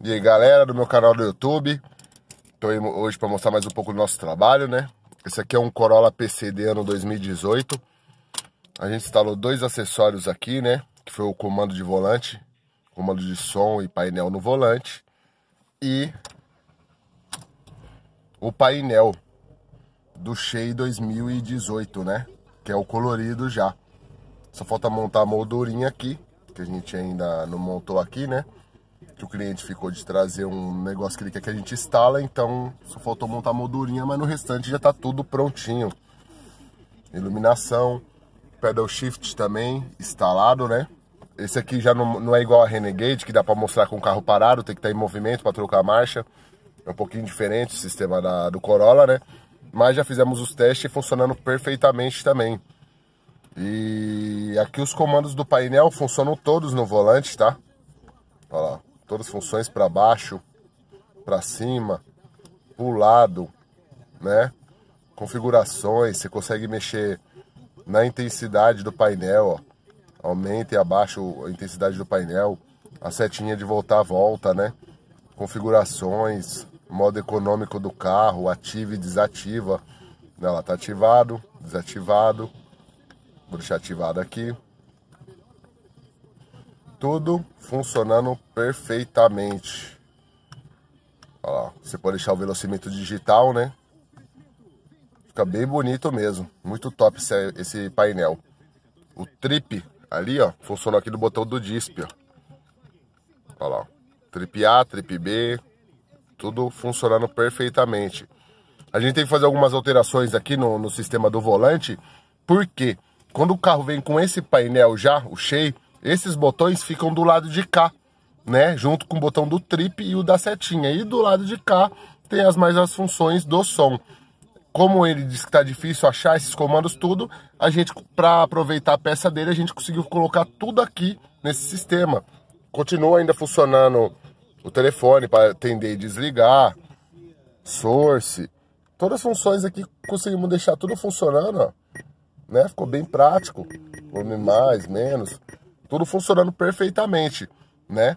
E aí, galera do meu canal do YouTube. Tô aí hoje para mostrar mais um pouco do nosso trabalho, né? Esse aqui é um Corolla PCD ano 2018. A gente instalou dois acessórios aqui, né? Que foi o comando de volante, comando de som e painel no volante. E o painel do Shea 2018, né? Que é o colorido já. Só falta montar a moldurinha aqui, que a gente ainda não montou aqui, né? que o cliente ficou de trazer um negócio que ele quer que a gente instala, então só faltou montar a moldurinha, mas no restante já tá tudo prontinho. Iluminação, pedal shift também instalado, né? Esse aqui já não, não é igual a Renegade, que dá para mostrar com o carro parado, tem que estar tá em movimento para trocar a marcha. É um pouquinho diferente o sistema da, do Corolla, né? Mas já fizemos os testes funcionando perfeitamente também. E aqui os comandos do painel funcionam todos no volante, tá? Olha lá todas as funções para baixo, para cima, para o lado, né? Configurações, você consegue mexer na intensidade do painel, ó. Aumenta e abaixa a intensidade do painel, a setinha de voltar volta, né? Configurações, modo econômico do carro, ativa e desativa. Ela tá ativado, desativado. Vou deixar ativado aqui tudo funcionando perfeitamente. Ó, você pode deixar o velocímetro digital, né? Fica bem bonito mesmo. Muito top esse, esse painel. O trip ali, ó, funcionou aqui no botão do DISP, ó. Olha lá, trip A, trip B, tudo funcionando perfeitamente. A gente tem que fazer algumas alterações aqui no, no sistema do volante, porque quando o carro vem com esse painel já, o cheio, esses botões ficam do lado de cá, né? Junto com o botão do trip e o da setinha. E do lado de cá tem as mais as funções do som. Como ele disse que tá difícil achar esses comandos tudo, a gente para aproveitar a peça dele, a gente conseguiu colocar tudo aqui nesse sistema. Continua ainda funcionando o telefone para atender e desligar, source, todas as funções aqui conseguimos deixar tudo funcionando, ó, né? Ficou bem prático, volume mais, menos tudo funcionando perfeitamente, né?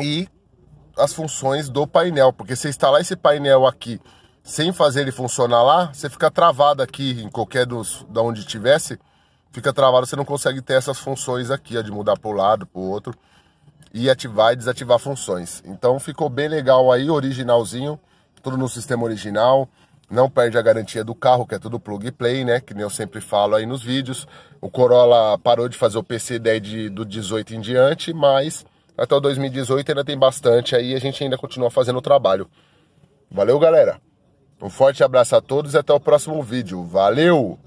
E as funções do painel, porque se instalar esse painel aqui sem fazer ele funcionar lá, você fica travado aqui em qualquer dos da onde tivesse, fica travado, você não consegue ter essas funções aqui, ó, de mudar para o lado, para o outro e ativar e desativar funções. Então ficou bem legal aí, originalzinho, tudo no sistema original não perde a garantia do carro, que é tudo plug and play, né? Que nem eu sempre falo aí nos vídeos. O Corolla parou de fazer o PC 10 de, do 18 em diante, mas até o 2018 ainda tem bastante aí a gente ainda continua fazendo o trabalho. Valeu, galera! Um forte abraço a todos e até o próximo vídeo. Valeu!